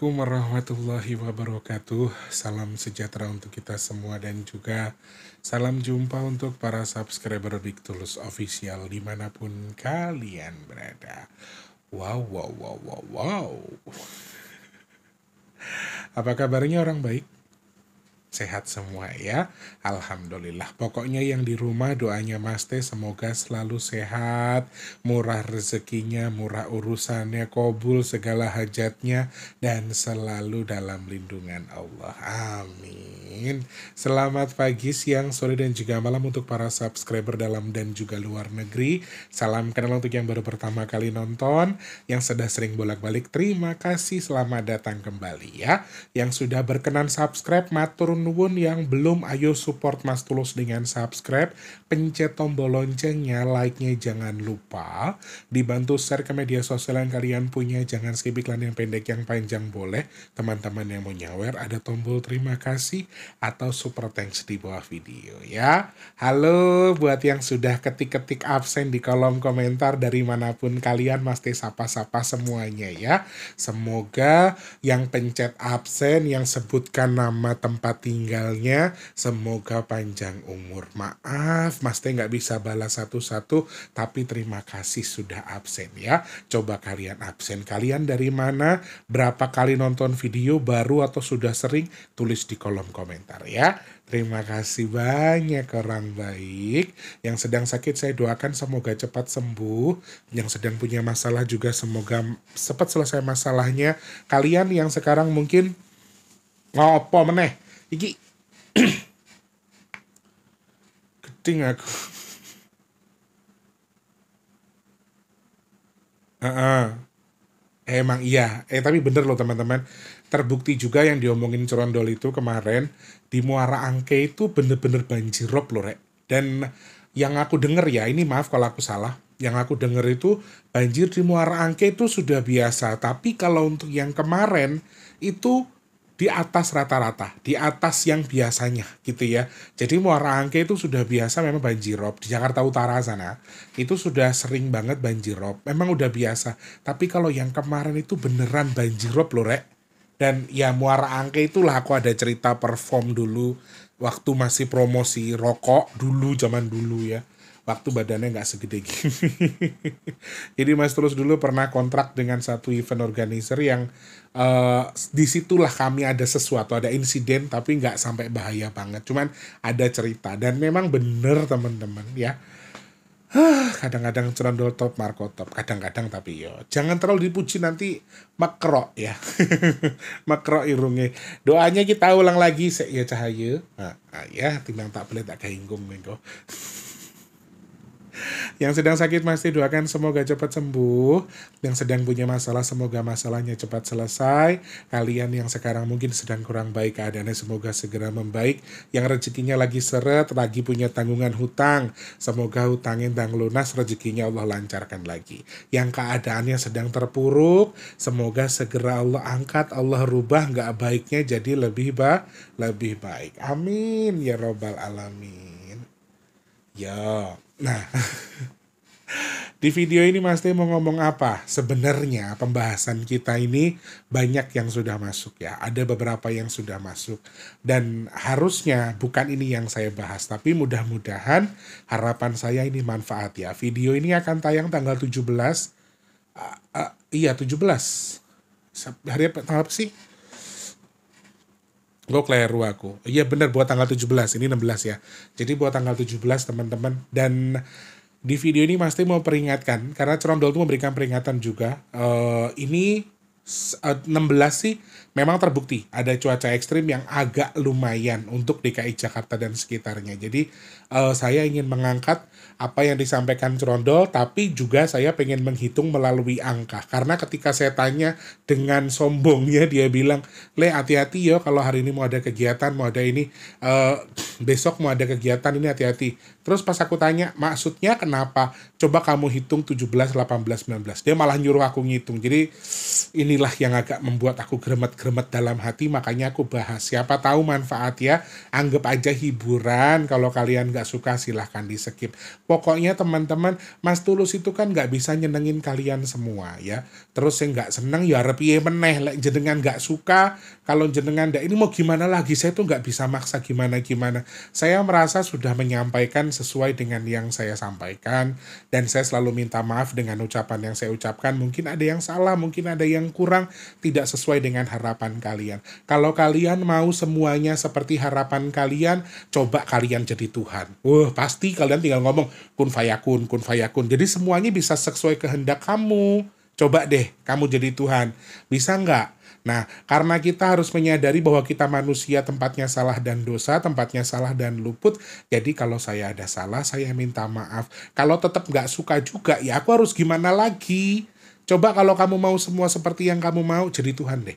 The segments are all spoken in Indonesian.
Assalamualaikum warahmatullahi wabarakatuh. Salam sejahtera untuk kita semua dan juga salam jumpa untuk para subscriber Big Tools Official dimanapun kalian berada. Wow, wow, wow, wow, wow. Apa kabarnya orang baik? sehat semua ya. Alhamdulillah. Pokoknya yang di rumah doanya Mas Teh semoga selalu sehat, murah rezekinya, murah urusannya, kobul segala hajatnya dan selalu dalam lindungan Allah. Amin. Selamat pagi, siang, sore dan juga malam untuk para subscriber dalam dan juga luar negeri. Salam kenal untuk yang baru pertama kali nonton, yang sudah sering bolak-balik terima kasih, selamat datang kembali ya. Yang sudah berkenan subscribe maturun nuwun yang belum ayo support Mas Tulus dengan subscribe, pencet tombol loncengnya, like-nya jangan lupa, dibantu share ke media sosial yang kalian punya, jangan skip iklan yang pendek yang panjang boleh, teman-teman yang mau nyawer ada tombol terima kasih atau super thanks di bawah video ya. Halo buat yang sudah ketik-ketik absen di kolom komentar dari manapun kalian pasti sapa-sapa semuanya ya. Semoga yang pencet absen yang sebutkan nama tempat tinggalnya. Semoga panjang umur. Maaf, Mas Teh nggak bisa balas satu-satu, tapi terima kasih sudah absen ya. Coba kalian absen. Kalian dari mana? Berapa kali nonton video baru atau sudah sering? Tulis di kolom komentar ya. Terima kasih banyak orang baik. Yang sedang sakit saya doakan semoga cepat sembuh. Yang sedang punya masalah juga semoga cepat selesai masalahnya. Kalian yang sekarang mungkin ngopo meneh iki keting aku uh -uh. emang iya eh tapi bener loh teman-teman terbukti juga yang diomongin Corondol itu kemarin di Muara Angke itu bener-bener banjir rob loh rek dan yang aku denger ya ini maaf kalau aku salah yang aku denger itu banjir di Muara Angke itu sudah biasa tapi kalau untuk yang kemarin itu di atas rata-rata, di atas yang biasanya gitu ya. Jadi Muara Angke itu sudah biasa memang banjir rob di Jakarta Utara sana. Itu sudah sering banget banjir rob. Memang udah biasa. Tapi kalau yang kemarin itu beneran banjir rob loh, Rek. Dan ya Muara Angke itulah aku ada cerita perform dulu waktu masih promosi rokok dulu zaman dulu ya waktu badannya nggak segede gini. Jadi Mas Tulus dulu pernah kontrak dengan satu event organizer yang uh, eh, disitulah kami ada sesuatu, ada insiden tapi nggak sampai bahaya banget. Cuman ada cerita dan memang bener teman-teman ya. Kadang-kadang cerondol top Marco top, kadang-kadang tapi yo jangan terlalu dipuji nanti makro ya, makro irunge. Doanya kita ulang lagi se ya cahaya, nah, ah, ya timbang tak boleh tak keinggung minggu. Yang sedang sakit masih doakan semoga cepat sembuh. Yang sedang punya masalah semoga masalahnya cepat selesai. Kalian yang sekarang mungkin sedang kurang baik keadaannya semoga segera membaik. Yang rezekinya lagi seret, lagi punya tanggungan hutang. Semoga hutangin dan lunas, rezekinya Allah lancarkan lagi. Yang keadaannya sedang terpuruk, semoga segera Allah angkat, Allah rubah nggak baiknya jadi lebih ba lebih baik. Amin ya robbal alamin. Ya. Nah, di video ini Mas Teh mau ngomong apa? Sebenarnya pembahasan kita ini banyak yang sudah masuk ya. Ada beberapa yang sudah masuk. Dan harusnya bukan ini yang saya bahas. Tapi mudah-mudahan harapan saya ini manfaat ya. Video ini akan tayang tanggal 17. Uh, uh, iya 17. Hari apa, tanggal apa sih? lo keliru aku iya bener buat tanggal 17 ini 16 ya jadi buat tanggal 17 teman-teman dan di video ini pasti mau peringatkan karena Cerondol itu memberikan peringatan juga uh, ini 16 eh, sih memang terbukti ada cuaca ekstrim yang agak lumayan untuk DKI Jakarta dan sekitarnya. Jadi uh, saya ingin mengangkat apa yang disampaikan Cerondol, tapi juga saya pengen menghitung melalui angka. Karena ketika saya tanya dengan sombongnya dia bilang, le hati-hati ya kalau hari ini mau ada kegiatan, mau ada ini, uh, besok mau ada kegiatan ini hati-hati. Terus pas aku tanya, maksudnya kenapa? Coba kamu hitung 17, 18, 19. Dia malah nyuruh aku ngitung. Jadi inilah yang agak membuat aku geremet-geremet dalam hati. Makanya aku bahas. Siapa tahu manfaat ya. Anggap aja hiburan. Kalau kalian nggak suka silahkan di skip. Pokoknya teman-teman, Mas Tulus itu kan nggak bisa nyenengin kalian semua ya. Terus yang nggak seneng ya harap iya meneh. Lek jenengan nggak suka. Kalau jenengan nggak ini mau gimana lagi? Saya tuh nggak bisa maksa gimana-gimana. Saya merasa sudah menyampaikan sesuai dengan yang saya sampaikan dan saya selalu minta maaf dengan ucapan yang saya ucapkan mungkin ada yang salah mungkin ada yang kurang tidak sesuai dengan harapan kalian kalau kalian mau semuanya seperti harapan kalian coba kalian jadi Tuhan wah pasti kalian tinggal ngomong kun fayakun kun fayakun jadi semuanya bisa sesuai kehendak kamu coba deh kamu jadi Tuhan bisa nggak Nah, karena kita harus menyadari bahwa kita manusia tempatnya salah dan dosa, tempatnya salah dan luput. Jadi kalau saya ada salah, saya minta maaf. Kalau tetap nggak suka juga, ya aku harus gimana lagi? Coba kalau kamu mau semua seperti yang kamu mau, jadi Tuhan deh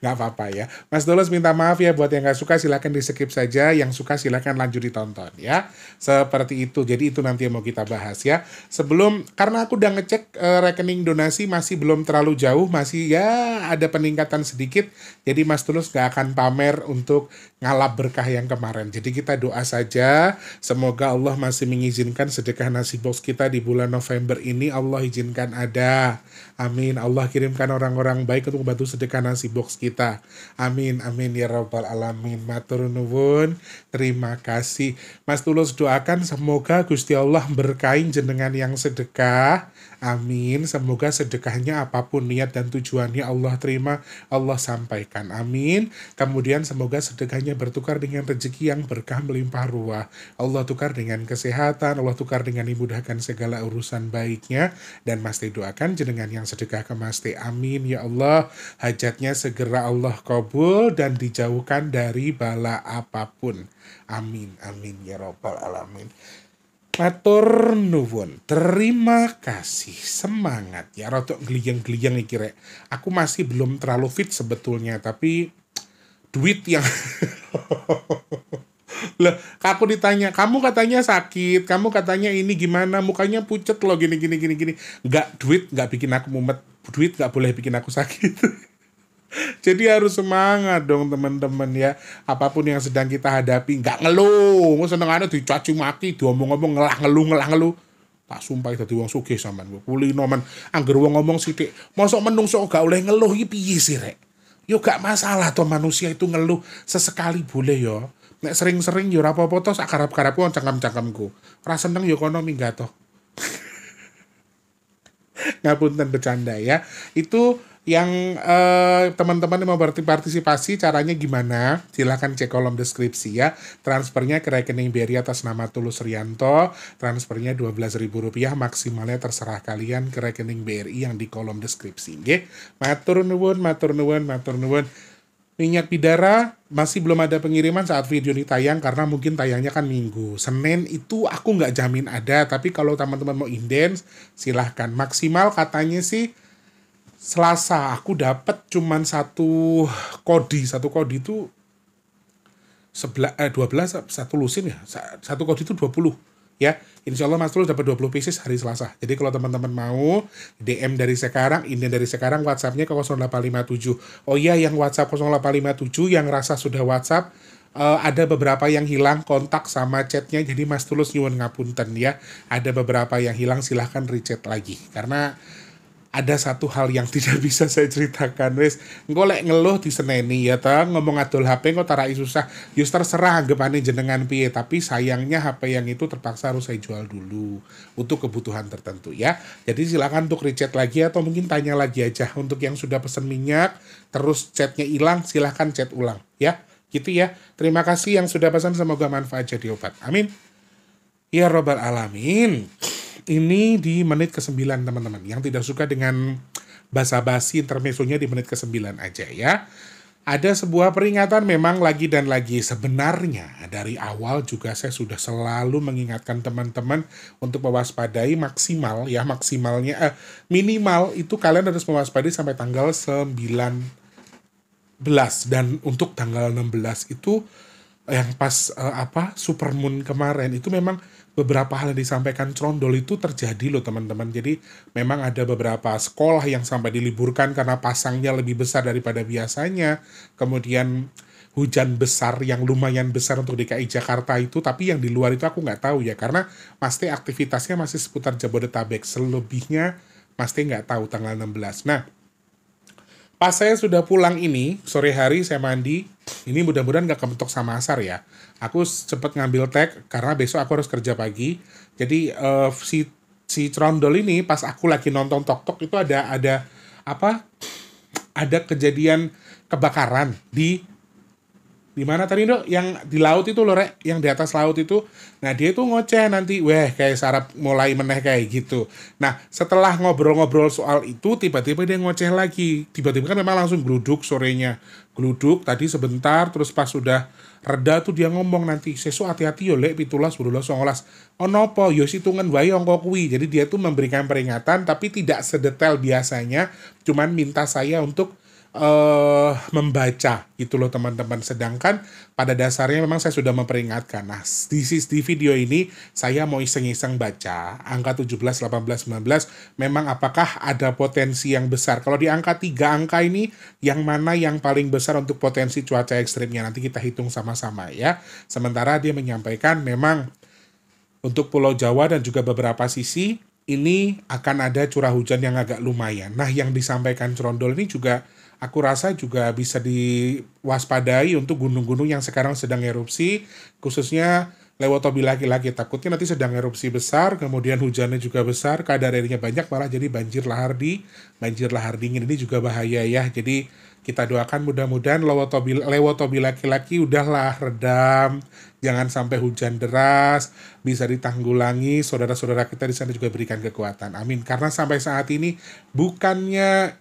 nggak apa-apa ya. Mas Tulus minta maaf ya buat yang nggak suka silahkan di skip saja, yang suka silahkan lanjut ditonton ya. Seperti itu. Jadi itu nanti yang mau kita bahas ya. Sebelum karena aku udah ngecek uh, rekening donasi masih belum terlalu jauh, masih ya ada peningkatan sedikit. Jadi Mas Tulus nggak akan pamer untuk ngalap berkah yang kemarin. Jadi kita doa saja semoga Allah masih mengizinkan sedekah nasi box kita di bulan November ini Allah izinkan ada. Amin. Allah kirimkan orang-orang baik untuk membantu sedekah nasi box kita. Amin. Amin ya rabbal alamin. Matur nuwun. Terima kasih. Mas Tulus doakan semoga Gusti Allah berkain jenengan yang sedekah. Amin. Semoga sedekahnya apapun niat dan tujuannya Allah terima, Allah sampaikan. Amin. Kemudian semoga sedekahnya hanya bertukar dengan rezeki yang berkah melimpah ruah. Allah tukar dengan kesehatan, Allah tukar dengan dimudahkan segala urusan baiknya. Dan masti doakan jenengan yang sedekah ke Mas Amin ya Allah. Hajatnya segera Allah kabul dan dijauhkan dari bala apapun. Amin, amin ya Rabbal alamin. Matur nuwun. Terima kasih. Semangat ya rotok gliyeng-gliyeng iki rek. Aku masih belum terlalu fit sebetulnya tapi duit yang Loh, aku ditanya, kamu katanya sakit, kamu katanya ini gimana, mukanya pucet loh, gini, gini, gini, gini. Nggak, duit nggak bikin aku mumet, duit nggak boleh bikin aku sakit. Jadi harus semangat dong teman-teman ya. Apapun yang sedang kita hadapi, nggak ngeluh. mau Seneng ada dicaci maki, diomong-omong ngelah ngeluh ngelah ngeluh. Tak sumpah itu wong sugih sampean. Kulino man angger wong ngomong sithik, mosok menungso gak oleh ngeluh iki piye sih rek? yo gak masalah toh manusia itu ngeluh sesekali boleh yo nek sering-sering yo apa-apa toh akarap karep on cangkem-cangkemku rasa seneng yo kono minggat toh ngapunten bercanda ya itu yang eh, teman-teman yang mau berpartisipasi caranya gimana silahkan cek kolom deskripsi ya transfernya ke rekening BRI atas nama Tulus Rianto transfernya Rp12.000 maksimalnya terserah kalian ke rekening BRI yang di kolom deskripsi nggih matur nuwun matur nuwun matur nuwun Minyak bidara masih belum ada pengiriman saat video ini tayang karena mungkin tayangnya kan minggu. Senin itu aku nggak jamin ada, tapi kalau teman-teman mau indens silahkan. Maksimal katanya sih Selasa aku dapat cuman satu kodi satu kodi itu sebelah eh, 12 satu lusin ya satu kodi itu 20 ya insya Allah Mas Tulus dapat 20 pieces hari Selasa jadi kalau teman-teman mau DM dari sekarang ini dari sekarang WhatsAppnya ke 0857 oh iya yang WhatsApp 0857 yang rasa sudah WhatsApp uh, ada beberapa yang hilang kontak sama chatnya jadi Mas Tulus nyuwun ngapunten ya ada beberapa yang hilang silahkan rechat lagi karena ada satu hal yang tidak bisa saya ceritakan wis engko lek ngeluh di seneni ya ta ngomong adol HP engko tarai susah serah terserah anggapane jenengan piye tapi sayangnya HP yang itu terpaksa harus saya jual dulu untuk kebutuhan tertentu ya jadi silakan untuk recet lagi atau mungkin tanya lagi aja untuk yang sudah pesen minyak terus chatnya hilang silahkan chat ulang ya gitu ya terima kasih yang sudah pesan semoga manfaat jadi obat amin ya robbal alamin ini di menit ke-9 teman-teman. Yang tidak suka dengan basa-basi intermesonya di menit ke-9 aja ya. Ada sebuah peringatan memang lagi dan lagi sebenarnya dari awal juga saya sudah selalu mengingatkan teman-teman untuk mewaspadai maksimal ya maksimalnya eh, minimal itu kalian harus mewaspadai sampai tanggal 19 dan untuk tanggal 16 itu yang pas uh, apa supermoon kemarin itu memang beberapa hal yang disampaikan Trondol itu terjadi loh teman-teman. Jadi memang ada beberapa sekolah yang sampai diliburkan karena pasangnya lebih besar daripada biasanya. Kemudian hujan besar yang lumayan besar untuk DKI Jakarta itu, tapi yang di luar itu aku nggak tahu ya karena pasti aktivitasnya masih seputar Jabodetabek. Selebihnya pasti nggak tahu tanggal 16. Nah, pas saya sudah pulang ini sore hari saya mandi ini mudah-mudahan gak kebentuk sama asar ya. Aku cepet ngambil tag karena besok aku harus kerja pagi. Jadi uh, si si Trondol ini pas aku lagi nonton Tok Tok itu ada ada apa? Ada kejadian kebakaran di di mana tadi dok yang di laut itu loh rek yang di atas laut itu nah dia itu ngoceh nanti weh kayak sarap mulai meneh kayak gitu nah setelah ngobrol-ngobrol soal itu tiba-tiba dia ngoceh lagi tiba-tiba kan memang langsung geluduk sorenya geluduk tadi sebentar terus pas sudah reda tuh dia ngomong nanti sesu hati-hati yo lek pitulas burulah songolas onopo yo situngan wayong kokwi jadi dia tuh memberikan peringatan tapi tidak sedetail biasanya cuman minta saya untuk uh, membaca gitu loh teman-teman. Sedangkan pada dasarnya memang saya sudah memperingatkan. Nah, di, di video ini saya mau iseng-iseng baca angka 17, 18, 19 memang apakah ada potensi yang besar. Kalau di angka 3 angka ini yang mana yang paling besar untuk potensi cuaca ekstrimnya nanti kita hitung sama-sama ya. Sementara dia menyampaikan memang untuk Pulau Jawa dan juga beberapa sisi ini akan ada curah hujan yang agak lumayan. Nah, yang disampaikan Cerondol ini juga aku rasa juga bisa diwaspadai untuk gunung-gunung yang sekarang sedang erupsi, khususnya lewat tobi laki-laki. Takutnya nanti sedang erupsi besar, kemudian hujannya juga besar, kadar airnya banyak, malah jadi banjir lahar di banjir lahar dingin ini juga bahaya ya. Jadi kita doakan mudah-mudahan lewat tobi lewat laki-laki udahlah redam, jangan sampai hujan deras, bisa ditanggulangi. Saudara-saudara kita di sana juga berikan kekuatan. Amin. Karena sampai saat ini bukannya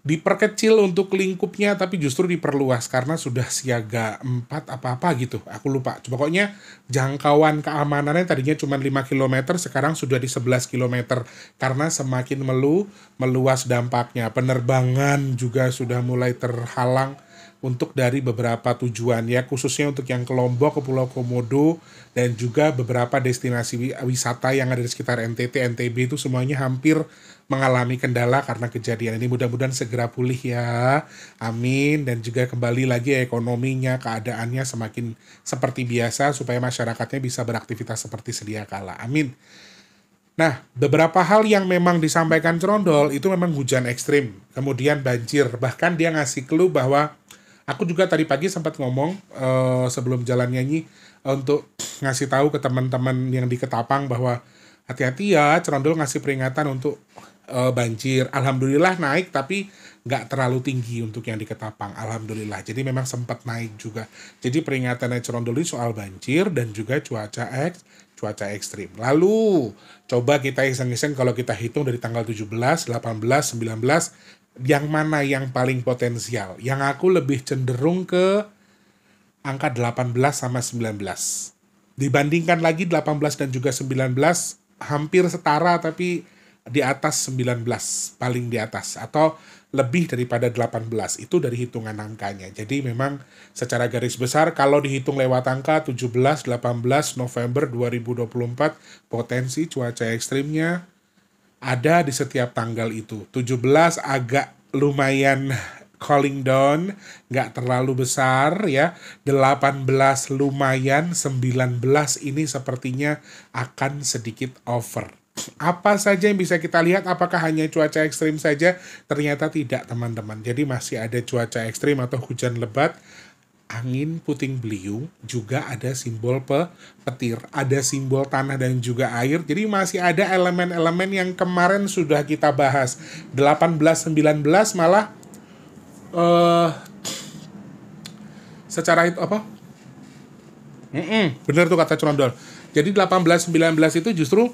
diperkecil untuk lingkupnya tapi justru diperluas karena sudah siaga 4 apa-apa gitu. Aku lupa. Pokoknya jangkauan keamanannya tadinya cuma 5 km sekarang sudah di 11 km karena semakin melu meluas dampaknya. Penerbangan juga sudah mulai terhalang untuk dari beberapa tujuan ya khususnya untuk yang ke Lombok ke Pulau Komodo dan juga beberapa destinasi wisata yang ada di sekitar NTT NTB itu semuanya hampir mengalami kendala karena kejadian ini. Mudah-mudahan segera pulih ya. Amin. Dan juga kembali lagi ekonominya, keadaannya semakin seperti biasa supaya masyarakatnya bisa beraktivitas seperti sedia kala. Amin. Nah, beberapa hal yang memang disampaikan Cerondol itu memang hujan ekstrim, kemudian banjir. Bahkan dia ngasih clue bahwa aku juga tadi pagi sempat ngomong uh, sebelum jalan nyanyi untuk ngasih tahu ke teman-teman yang di Ketapang bahwa hati-hati ya, Cerondol ngasih peringatan untuk uh, banjir. Alhamdulillah naik tapi nggak terlalu tinggi untuk yang di Ketapang. Alhamdulillah. Jadi memang sempat naik juga. Jadi peringatan Ecrondoli soal banjir dan juga cuaca ek, cuaca ekstrim. Lalu coba kita iseng-iseng kalau kita hitung dari tanggal 17, 18, 19 yang mana yang paling potensial. Yang aku lebih cenderung ke angka 18 sama 19. Dibandingkan lagi 18 dan juga 19 hampir setara tapi di atas 19 paling di atas atau lebih daripada 18 itu dari hitungan angkanya. Jadi memang secara garis besar kalau dihitung lewat angka 17 18 November 2024 potensi cuaca ekstrimnya ada di setiap tanggal itu. 17 agak lumayan calling down nggak terlalu besar ya 18 lumayan 19 ini sepertinya akan sedikit over apa saja yang bisa kita lihat apakah hanya cuaca ekstrim saja ternyata tidak teman-teman jadi masih ada cuaca ekstrim atau hujan lebat angin puting beliung juga ada simbol pe petir ada simbol tanah dan juga air jadi masih ada elemen-elemen yang kemarin sudah kita bahas 18 19 malah uh, secara itu apa Mm -mm. Bener tuh kata Condol. Jadi 18 19 itu justru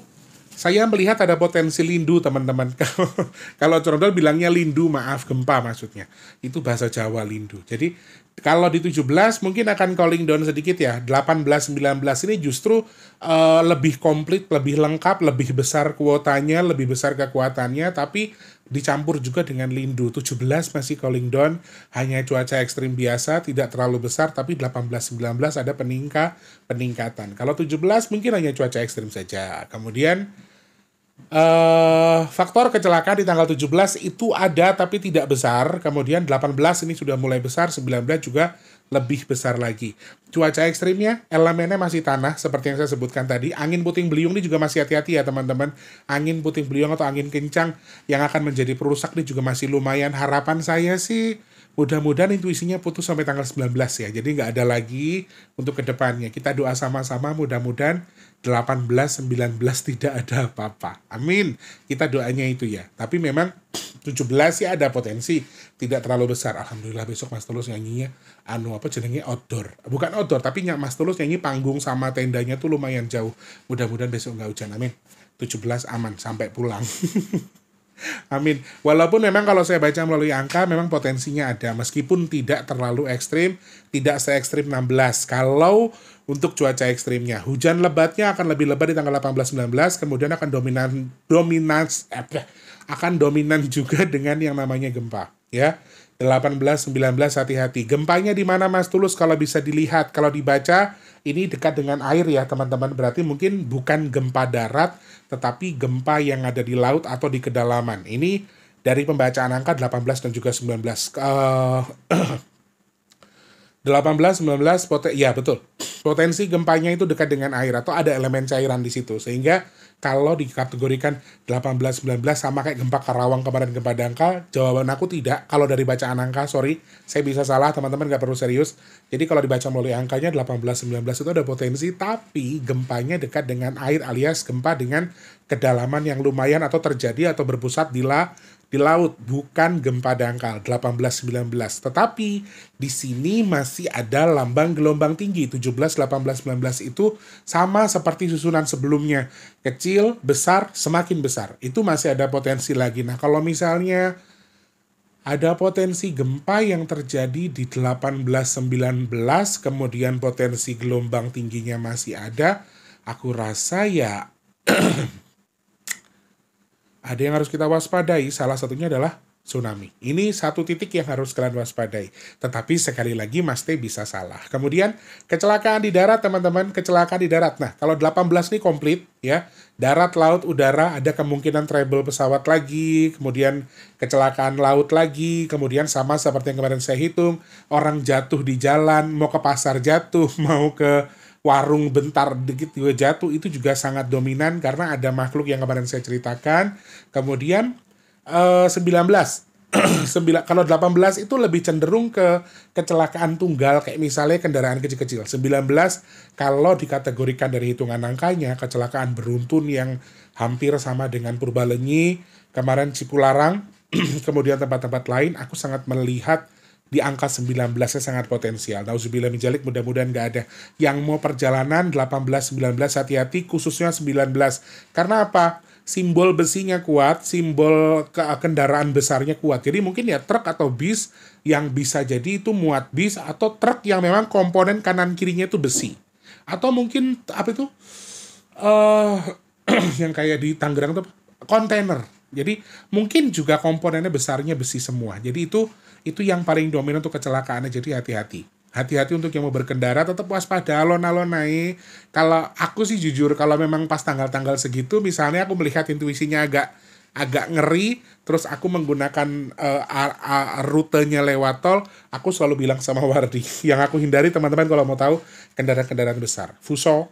saya melihat ada potensi lindu teman-teman. Kalau kalau bilangnya lindu maaf gempa maksudnya. Itu bahasa Jawa lindu. Jadi kalau di 17 mungkin akan calling down sedikit ya. 18 19 ini justru uh, lebih komplit, lebih lengkap, lebih besar kuotanya, lebih besar kekuatannya tapi dicampur juga dengan lindu. 17 masih calling down, hanya cuaca ekstrim biasa, tidak terlalu besar tapi 18 19 ada peningka peningkatan. Kalau 17 mungkin hanya cuaca ekstrim saja. Kemudian Uh, faktor kecelakaan di tanggal 17 itu ada tapi tidak besar. Kemudian 18 ini sudah mulai besar, 19 juga lebih besar lagi. Cuaca ekstrimnya, elemennya masih tanah seperti yang saya sebutkan tadi. Angin puting beliung ini juga masih hati-hati ya teman-teman. Angin puting beliung atau angin kencang yang akan menjadi perusak ini juga masih lumayan. Harapan saya sih mudah-mudahan intuisinya putus sampai tanggal 19 ya. Jadi nggak ada lagi untuk kedepannya. Kita doa sama-sama mudah-mudahan 18, 19 tidak ada apa-apa. Amin. Kita doanya itu ya. Tapi memang 17 ya ada potensi. Tidak terlalu besar. Alhamdulillah besok Mas Tulus nyanyinya anu apa jenengnya outdoor. Bukan outdoor tapi Mas Tulus nyanyi panggung sama tendanya tuh lumayan jauh. Mudah-mudahan besok nggak hujan. Amin. 17 aman sampai pulang. Amin. Walaupun memang kalau saya baca melalui angka memang potensinya ada meskipun tidak terlalu ekstrim, tidak se ekstrim 16. Kalau untuk cuaca ekstrimnya, hujan lebatnya akan lebih lebat di tanggal 18-19, kemudian akan dominan dominan eh, akan dominan juga dengan yang namanya gempa, ya. 18 19 hati-hati. Gempanya di mana Mas Tulus kalau bisa dilihat, kalau dibaca ini dekat dengan air ya teman-teman. Berarti mungkin bukan gempa darat tetapi gempa yang ada di laut atau di kedalaman. Ini dari pembacaan angka 18 dan juga 19. Uh, 18, 19, poten ya betul potensi gempanya itu dekat dengan air atau ada elemen cairan di situ sehingga kalau dikategorikan 18 19 sama kayak gempa Karawang kemarin gempa dangkal jawaban aku tidak kalau dari bacaan angka sorry saya bisa salah teman-teman nggak perlu serius jadi kalau dibaca melalui angkanya 18 19 itu ada potensi tapi gempanya dekat dengan air alias gempa dengan kedalaman yang lumayan atau terjadi atau berpusat di la di laut, bukan gempa dangkal 1819. Tetapi di sini masih ada lambang gelombang tinggi 17, 18, 19 itu sama seperti susunan sebelumnya. Kecil, besar, semakin besar. Itu masih ada potensi lagi. Nah, kalau misalnya ada potensi gempa yang terjadi di 1819, kemudian potensi gelombang tingginya masih ada, aku rasa ya ada yang harus kita waspadai. Salah satunya adalah tsunami. Ini satu titik yang harus kalian waspadai. Tetapi sekali lagi Mas T bisa salah. Kemudian kecelakaan di darat teman-teman, kecelakaan di darat. Nah, kalau 18 ini komplit ya. Darat, laut, udara ada kemungkinan treble pesawat lagi, kemudian kecelakaan laut lagi, kemudian sama seperti yang kemarin saya hitung, orang jatuh di jalan, mau ke pasar jatuh, mau ke warung bentar dikit juga jatuh itu juga sangat dominan karena ada makhluk yang kemarin saya ceritakan. Kemudian eh, 19 9, kalau 18 itu lebih cenderung ke kecelakaan tunggal kayak misalnya kendaraan kecil-kecil. 19 kalau dikategorikan dari hitungan angkanya kecelakaan beruntun yang hampir sama dengan Purbalenyi, kemarin Cipularang, kemudian tempat-tempat lain aku sangat melihat di angka 19 nya sangat potensial. Nauzubillah menjalik mudah-mudahan nggak ada. Yang mau perjalanan 18, 19 hati-hati khususnya 19. Karena apa? Simbol besinya kuat, simbol ke kendaraan besarnya kuat. Jadi mungkin ya truk atau bis yang bisa jadi itu muat bis atau truk yang memang komponen kanan kirinya itu besi. Atau mungkin apa itu? Uh, yang kayak di Tangerang tuh kontainer. Jadi mungkin juga komponennya besarnya besi semua. Jadi itu itu yang paling dominan untuk kecelakaannya jadi hati-hati hati-hati untuk yang mau berkendara tetap waspada alon-alon naik kalau aku sih jujur kalau memang pas tanggal-tanggal segitu misalnya aku melihat intuisinya agak agak ngeri terus aku menggunakan uh, a, a, rutenya lewat tol aku selalu bilang sama Wardi yang aku hindari teman-teman kalau mau tahu kendaraan-kendaraan besar fuso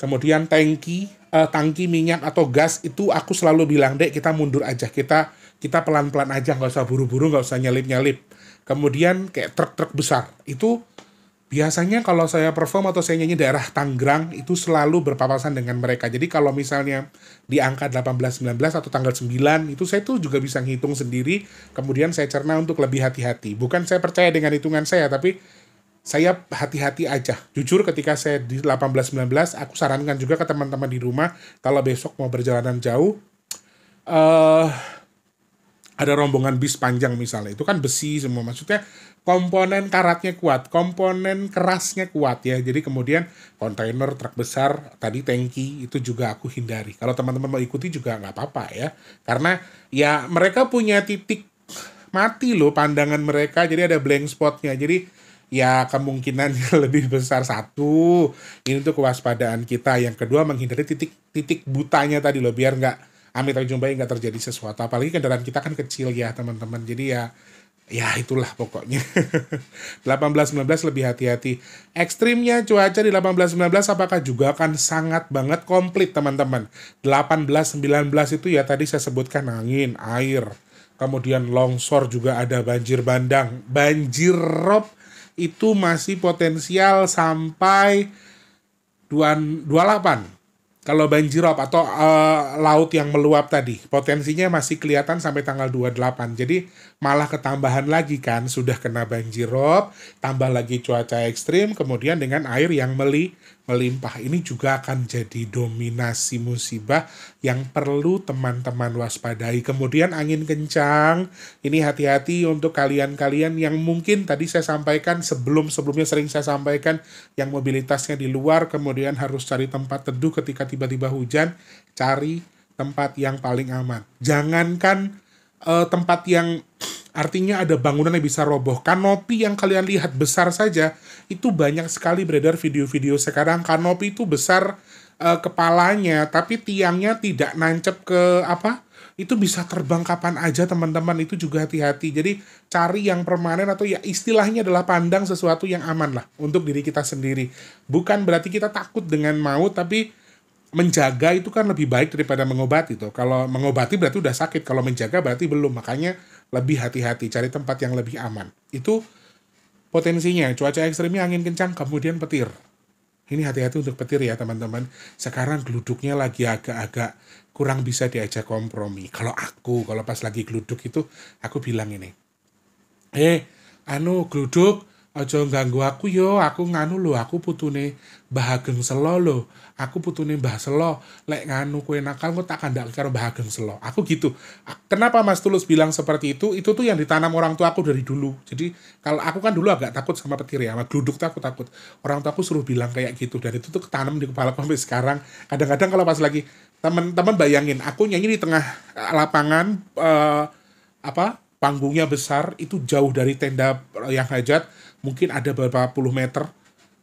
kemudian tangki uh, eh, tangki minyak atau gas itu aku selalu bilang dek kita mundur aja kita kita pelan-pelan aja nggak usah buru-buru nggak usah nyelip-nyelip kemudian kayak truk-truk besar itu biasanya kalau saya perform atau saya nyanyi daerah Tangerang itu selalu berpapasan dengan mereka. Jadi kalau misalnya di angka 18 19 atau tanggal 9 itu saya tuh juga bisa ngitung sendiri, kemudian saya cerna untuk lebih hati-hati. Bukan saya percaya dengan hitungan saya, tapi saya hati-hati aja. Jujur ketika saya di 18 19 aku sarankan juga ke teman-teman di rumah kalau besok mau berjalanan jauh eh uh, ada rombongan bis panjang misalnya itu kan besi semua maksudnya komponen karatnya kuat komponen kerasnya kuat ya jadi kemudian kontainer truk besar tadi tangki itu juga aku hindari kalau teman-teman mau ikuti juga nggak apa-apa ya karena ya mereka punya titik mati loh pandangan mereka jadi ada blank spotnya jadi ya kemungkinan lebih besar satu ini untuk kewaspadaan kita yang kedua menghindari titik titik butanya tadi loh biar nggak amit jumpai nggak terjadi sesuatu apalagi kendaraan kita kan kecil ya teman-teman jadi ya ya itulah pokoknya 18-19 lebih hati-hati ekstrimnya cuaca di 18-19 apakah juga akan sangat banget komplit teman-teman 18-19 itu ya tadi saya sebutkan angin, air kemudian longsor juga ada banjir bandang banjir rob itu masih potensial sampai 28 kalau banjirop atau uh, laut yang meluap tadi potensinya masih kelihatan sampai tanggal 28. Jadi malah ketambahan lagi kan sudah kena banjir rob tambah lagi cuaca ekstrim kemudian dengan air yang meli melimpah ini juga akan jadi dominasi musibah yang perlu teman-teman waspadai kemudian angin kencang ini hati-hati untuk kalian-kalian yang mungkin tadi saya sampaikan sebelum sebelumnya sering saya sampaikan yang mobilitasnya di luar kemudian harus cari tempat teduh ketika tiba-tiba hujan cari tempat yang paling aman jangankan uh, tempat yang Artinya ada bangunan yang bisa roboh. Kanopi yang kalian lihat besar saja, itu banyak sekali beredar video-video sekarang. Kanopi itu besar uh, kepalanya, tapi tiangnya tidak nancep ke apa? Itu bisa terbang kapan aja teman-teman, itu juga hati-hati. Jadi cari yang permanen atau ya istilahnya adalah pandang sesuatu yang aman lah untuk diri kita sendiri. Bukan berarti kita takut dengan maut, tapi menjaga itu kan lebih baik daripada mengobati tuh. Kalau mengobati berarti udah sakit, kalau menjaga berarti belum. Makanya lebih hati-hati, cari tempat yang lebih aman. Itu potensinya, cuaca ekstrimnya angin kencang, kemudian petir. Ini hati-hati untuk petir ya teman-teman. Sekarang geluduknya lagi agak-agak kurang bisa diajak kompromi. Kalau aku, kalau pas lagi geluduk itu, aku bilang ini, eh, anu geluduk, ojo ganggu aku yo, aku nganu lo, aku putune bahageng selo lho. Aku putune Mbah Selo, lek nganu kue nakal kok tak karo bahageng selo. Aku gitu. Kenapa Mas Tulus bilang seperti itu? Itu tuh yang ditanam orang tua aku dari dulu. Jadi kalau aku kan dulu agak takut sama petir ya, sama gluduk takut takut. Orang tua aku suruh bilang kayak gitu dan itu tuh ketanam di kepala aku sampai sekarang. Kadang-kadang kalau pas lagi teman-teman bayangin aku nyanyi di tengah e, lapangan uh, apa panggungnya besar itu jauh dari tenda e, yang hajat mungkin ada beberapa puluh meter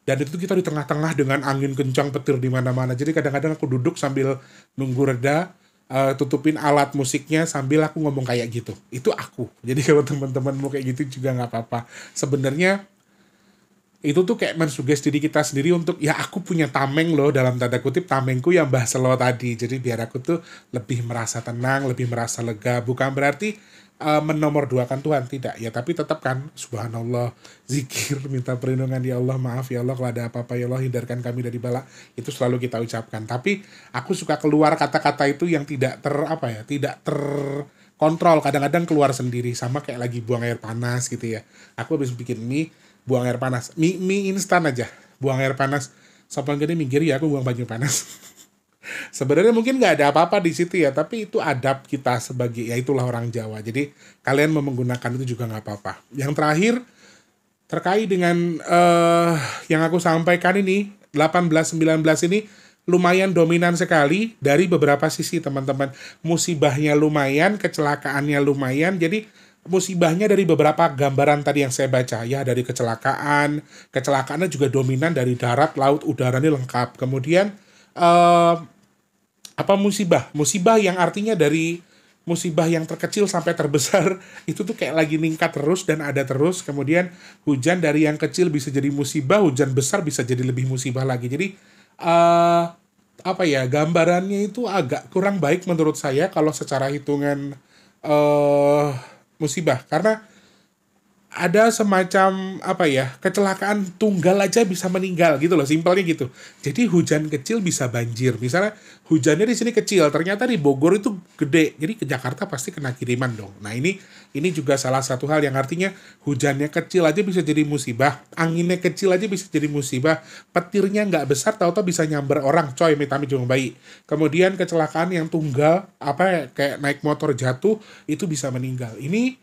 dan itu kita di tengah-tengah dengan angin kencang petir di mana-mana jadi kadang-kadang aku duduk sambil nunggu reda uh, tutupin alat musiknya sambil aku ngomong kayak gitu itu aku jadi kalau teman-teman mau kayak gitu juga nggak apa-apa sebenarnya itu tuh kayak mensugesti diri kita sendiri untuk ya aku punya tameng loh dalam tanda kutip tamengku yang bahas lo tadi jadi biar aku tuh lebih merasa tenang lebih merasa lega bukan berarti uh, kan Tuhan tidak ya tapi tetap kan subhanallah zikir minta perlindungan ya Allah maaf ya Allah kalau ada apa-apa ya Allah hindarkan kami dari bala itu selalu kita ucapkan tapi aku suka keluar kata-kata itu yang tidak ter apa ya tidak ter kontrol kadang-kadang keluar sendiri sama kayak lagi buang air panas gitu ya aku habis bikin mie buang air panas mie mie instan aja buang air panas sampai gede mikir ya aku buang baju panas Sebenarnya mungkin nggak ada apa-apa di situ ya, tapi itu adab kita sebagai ya itulah orang Jawa. Jadi kalian mau menggunakan itu juga nggak apa-apa. Yang terakhir terkait dengan uh, yang aku sampaikan ini 18-19 ini lumayan dominan sekali dari beberapa sisi teman-teman. Musibahnya lumayan, kecelakaannya lumayan. Jadi musibahnya dari beberapa gambaran tadi yang saya baca ya dari kecelakaan kecelakaannya juga dominan dari darat laut udara ini lengkap kemudian uh, apa musibah musibah yang artinya dari musibah yang terkecil sampai terbesar itu tuh kayak lagi ningkat terus dan ada terus kemudian hujan dari yang kecil bisa jadi musibah hujan besar bisa jadi lebih musibah lagi jadi uh, apa ya gambarannya itu agak kurang baik menurut saya kalau secara hitungan uh, musibah karena ada semacam apa ya kecelakaan tunggal aja bisa meninggal gitu loh simpelnya gitu jadi hujan kecil bisa banjir misalnya hujannya di sini kecil ternyata di Bogor itu gede jadi ke Jakarta pasti kena kiriman dong nah ini ini juga salah satu hal yang artinya hujannya kecil aja bisa jadi musibah anginnya kecil aja bisa jadi musibah petirnya nggak besar tahu-tahu bisa nyamber orang coy mitami jong bayi kemudian kecelakaan yang tunggal apa ya, kayak naik motor jatuh itu bisa meninggal ini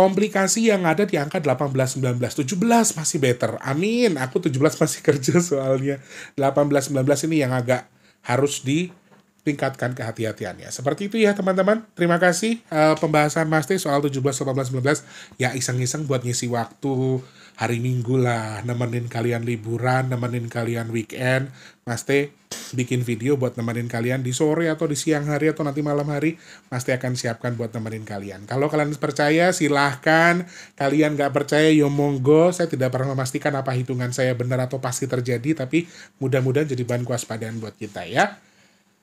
komplikasi yang ada di angka 18, 19, 17 masih better. Amin. Aku 17 masih kerja soalnya. 18, 19 ini yang agak harus ditingkatkan kehati-hatiannya. Seperti itu ya teman-teman. Terima kasih uh, pembahasan Mas T soal 17, 18, 19. Ya iseng-iseng buat ngisi waktu hari minggu lah. Nemenin kalian liburan, nemenin kalian weekend. Mas T bikin video buat nemenin kalian di sore atau di siang hari atau nanti malam hari pasti akan siapkan buat nemenin kalian. Kalau kalian percaya silahkan, kalian gak percaya yo ya monggo. Saya tidak pernah memastikan apa hitungan saya benar atau pasti terjadi, tapi mudah-mudahan jadi bahan kewaspadaan buat kita ya.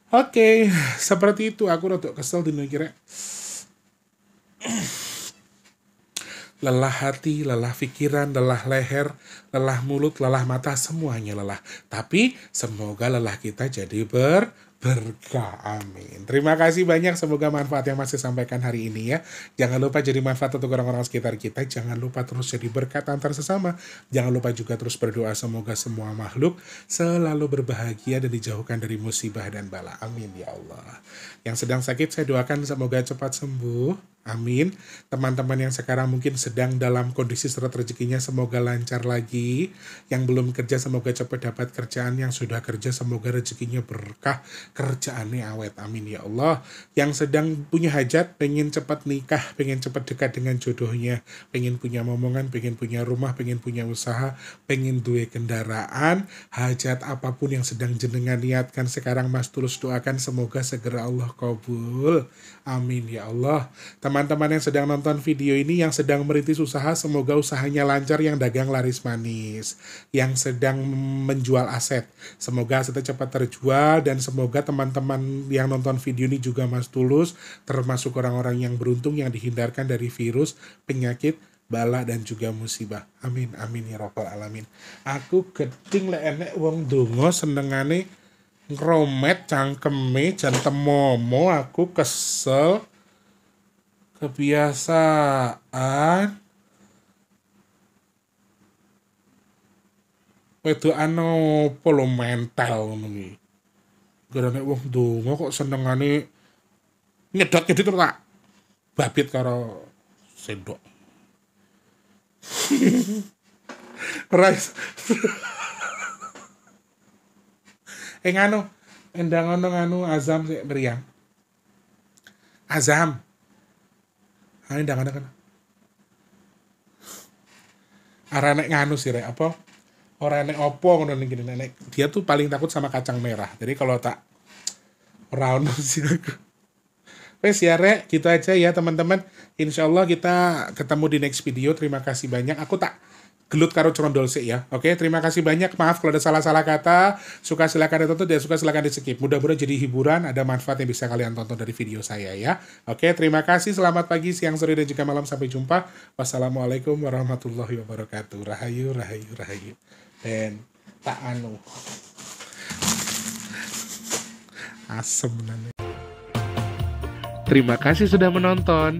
Oke, okay. seperti itu aku rotok kesel di kira lelah hati, lelah pikiran, lelah leher, lelah mulut, lelah mata, semuanya lelah. Tapi semoga lelah kita jadi ber berkah. Amin. Terima kasih banyak. Semoga manfaat yang masih sampaikan hari ini ya. Jangan lupa jadi manfaat untuk orang-orang sekitar kita. Jangan lupa terus jadi berkat antar sesama. Jangan lupa juga terus berdoa semoga semua makhluk selalu berbahagia dan dijauhkan dari musibah dan bala. Amin ya Allah. Yang sedang sakit saya doakan semoga cepat sembuh Amin. Teman-teman yang sekarang mungkin sedang dalam kondisi seret rezekinya semoga lancar lagi. Yang belum kerja semoga cepat dapat kerjaan. Yang sudah kerja semoga rezekinya berkah. Kerjaannya awet. Amin ya Allah. Yang sedang punya hajat, pengen cepat nikah, pengen cepat dekat dengan jodohnya. Pengen punya momongan, pengen punya rumah, pengen punya usaha, pengen duit kendaraan. Hajat apapun yang sedang jenengan niatkan sekarang mas tulus doakan semoga segera Allah kabul. Amin ya Allah. Teman-teman yang sedang nonton video ini yang sedang merintis usaha semoga usahanya lancar yang dagang laris manis. Yang sedang menjual aset semoga asetnya cepat terjual dan semoga teman-teman yang nonton video ini juga Mas Tulus termasuk orang-orang yang beruntung yang dihindarkan dari virus, penyakit, bala dan juga musibah. Amin amin ya rabbal alamin. Aku geding le enek wong dungo senengane romet cangkeme jan temomo aku kesel kebiasaan wedo ano polo mental ngono gara nek wong donga kok senengane nyedot-nyedot tak babit karo sendok Rice eh nganu endang ono anu azam sih meriang azam ane endang ono kana nek nganu sih re, apa orang nek opo ngono gini nek dia tuh paling takut sama kacang merah jadi kalau tak round sih aku Wes ya re, gitu aja ya teman-teman. Insya Allah kita ketemu di next video. Terima kasih banyak. Aku tak gelut karo cerondol sih ya. Oke, terima kasih banyak. Maaf kalau ada salah-salah kata. Suka silakan ditonton dan ya suka silakan di skip. Mudah-mudahan jadi hiburan, ada manfaat yang bisa kalian tonton dari video saya ya. Oke, terima kasih. Selamat pagi, siang, sore, dan juga malam. Sampai jumpa. Wassalamualaikum warahmatullahi wabarakatuh. Rahayu, rahayu, rahayu. Dan tak anu. Asem nanti. Terima kasih sudah menonton.